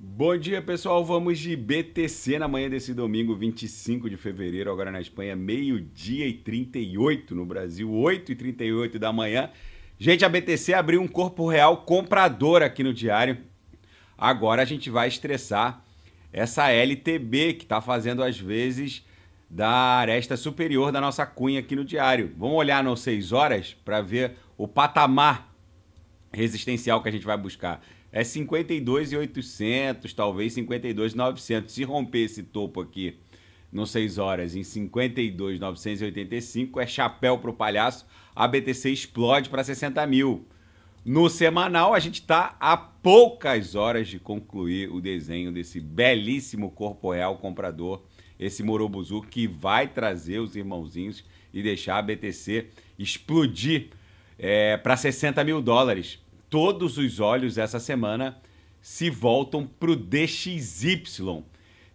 Bom dia, pessoal. Vamos de BTC na manhã desse domingo, 25 de fevereiro, agora na Espanha, meio-dia e 38, no Brasil, 8 e 38 da manhã. Gente, a BTC abriu um corpo real comprador aqui no diário. Agora a gente vai estressar essa LTB que está fazendo às vezes da aresta superior da nossa cunha aqui no diário. Vamos olhar nas 6 horas para ver o patamar resistencial que a gente vai buscar é 52,800, talvez 52,900. Se romper esse topo aqui no 6 horas em 52,985, é chapéu para o palhaço, a BTC explode para 60 mil. No semanal, a gente está a poucas horas de concluir o desenho desse belíssimo corpo real comprador, esse Morobuzu, que vai trazer os irmãozinhos e deixar a BTC explodir é, para 60 mil dólares todos os olhos essa semana se voltam para o DXY,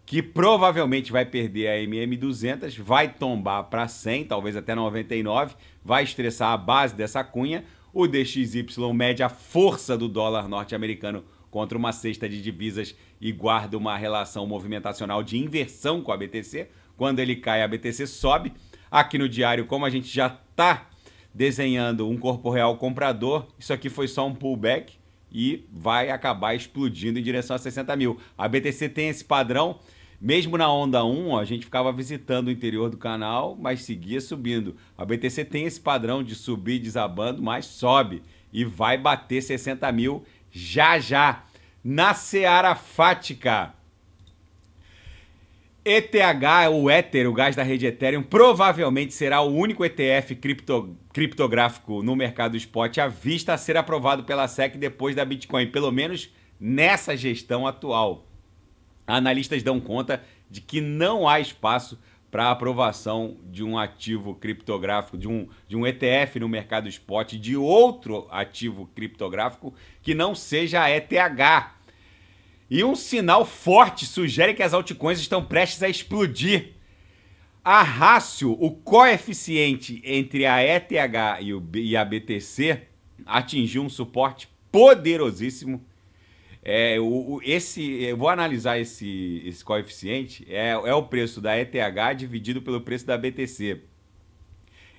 que provavelmente vai perder a MM200, vai tombar para 100, talvez até 99, vai estressar a base dessa cunha. O DXY mede a força do dólar norte-americano contra uma cesta de divisas e guarda uma relação movimentacional de inversão com a BTC. Quando ele cai, a BTC sobe. Aqui no diário, como a gente já está desenhando um corpo real comprador. Isso aqui foi só um pullback e vai acabar explodindo em direção a 60 mil. A BTC tem esse padrão. Mesmo na onda 1, a gente ficava visitando o interior do canal, mas seguia subindo. A BTC tem esse padrão de subir desabando, mas sobe e vai bater 60 mil já já. Na Seara Fática, ETH, é ou Ether, o gás da rede Ethereum, provavelmente será o único ETF cripto, criptográfico no mercado spot à vista a ser aprovado pela SEC depois da Bitcoin, pelo menos nessa gestão atual. Analistas dão conta de que não há espaço para aprovação de um ativo criptográfico, de um, de um ETF no mercado spot, de outro ativo criptográfico que não seja a ETH e um sinal forte sugere que as altcoins estão prestes a explodir. A rácio, o coeficiente entre a ETH e, o, e a BTC, atingiu um suporte poderosíssimo. É, o, o, esse, eu vou analisar esse, esse coeficiente. É, é o preço da ETH dividido pelo preço da BTC.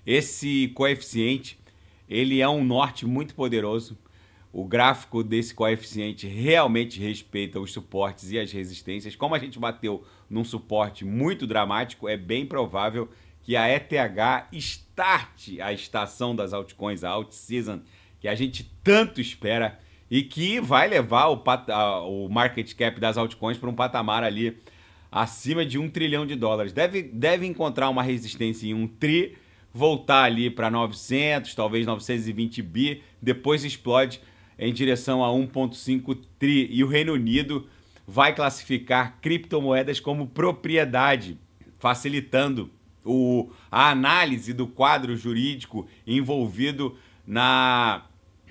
Esse coeficiente ele é um norte muito poderoso o gráfico desse coeficiente realmente respeita os suportes e as resistências. Como a gente bateu num suporte muito dramático, é bem provável que a ETH starte a estação das altcoins, a alt season, que a gente tanto espera e que vai levar o, o market cap das altcoins para um patamar ali acima de um trilhão de dólares. Deve, deve encontrar uma resistência em um tri, voltar ali para 900, talvez 920 bi, depois explode em direção a 1,5 tri. E o Reino Unido vai classificar criptomoedas como propriedade, facilitando o, a análise do quadro jurídico envolvido na,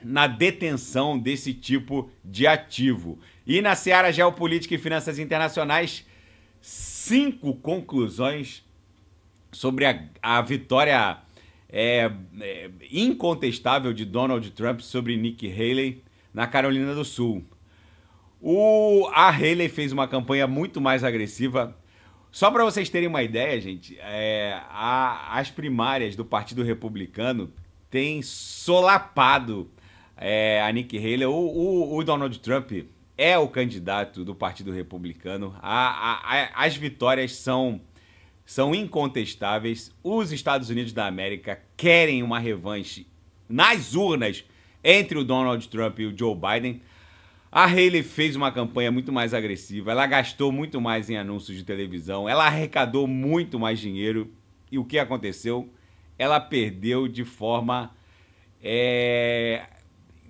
na detenção desse tipo de ativo. E na seara geopolítica e finanças internacionais, cinco conclusões sobre a, a vitória é, é, incontestável de Donald Trump sobre Nikki Haley na Carolina do Sul. O, a Haley fez uma campanha muito mais agressiva. Só para vocês terem uma ideia, gente, é, a, as primárias do Partido Republicano têm solapado é, a Nikki Haley. O, o, o, Donald Trump é o candidato do Partido Republicano. A, a, as vitórias são são incontestáveis. Os Estados Unidos da América querem uma revanche nas urnas entre o Donald Trump e o Joe Biden. A Haley fez uma campanha muito mais agressiva, ela gastou muito mais em anúncios de televisão, ela arrecadou muito mais dinheiro. E o que aconteceu? Ela perdeu de forma é,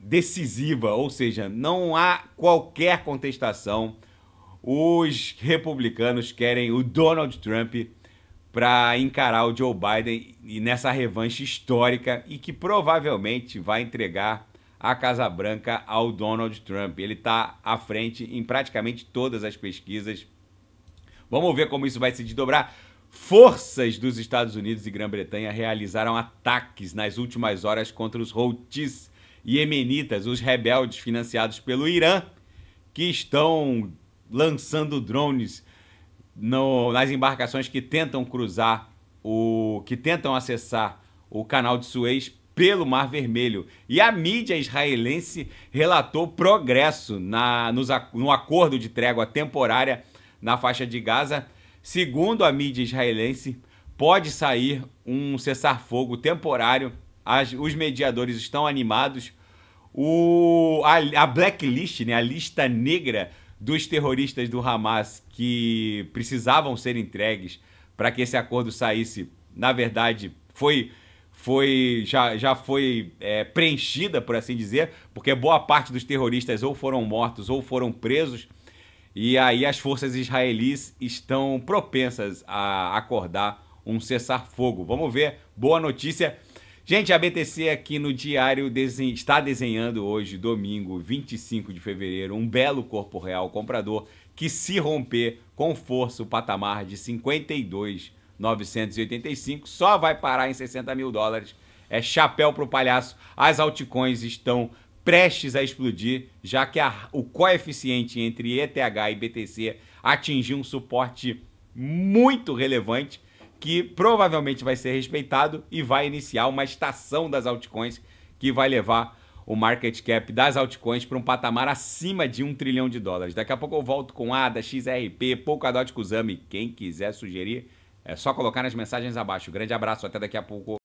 decisiva, ou seja, não há qualquer contestação. Os republicanos querem o Donald Trump para encarar o Joe Biden e nessa revanche histórica e que provavelmente vai entregar a Casa Branca ao Donald Trump. Ele está à frente em praticamente todas as pesquisas. Vamos ver como isso vai se desdobrar. Forças dos Estados Unidos e Grã-Bretanha realizaram ataques nas últimas horas contra os Houthis iemenitas, os rebeldes financiados pelo Irã, que estão lançando drones no, nas embarcações que tentam cruzar o. que tentam acessar o canal de Suez pelo Mar Vermelho. E a mídia israelense relatou progresso na, nos, no acordo de trégua temporária na faixa de Gaza. Segundo a mídia israelense, pode sair um cessar-fogo temporário. As, os mediadores estão animados. O, a, a blacklist, né, a lista negra dos terroristas do Hamas que precisavam ser entregues para que esse acordo saísse, na verdade, foi foi já, já foi é, preenchida, por assim dizer, porque boa parte dos terroristas ou foram mortos ou foram presos. E aí as forças israelis estão propensas a acordar um cessar-fogo. Vamos ver, boa notícia. Gente, a BTC é aqui no Diário está desenhando hoje, domingo 25 de fevereiro, um belo corpo real comprador que se romper com força o patamar de 52,985, só vai parar em 60 mil dólares. É chapéu para o palhaço. As altcoins estão prestes a explodir, já que a, o coeficiente entre ETH e BTC atingiu um suporte muito relevante que provavelmente vai ser respeitado e vai iniciar uma estação das altcoins que vai levar o market cap das altcoins para um patamar acima de um trilhão de dólares. Daqui a pouco eu volto com ADA, XRP, Polkadot, Kuzami. Quem quiser sugerir, é só colocar nas mensagens abaixo. Grande abraço, até daqui a pouco.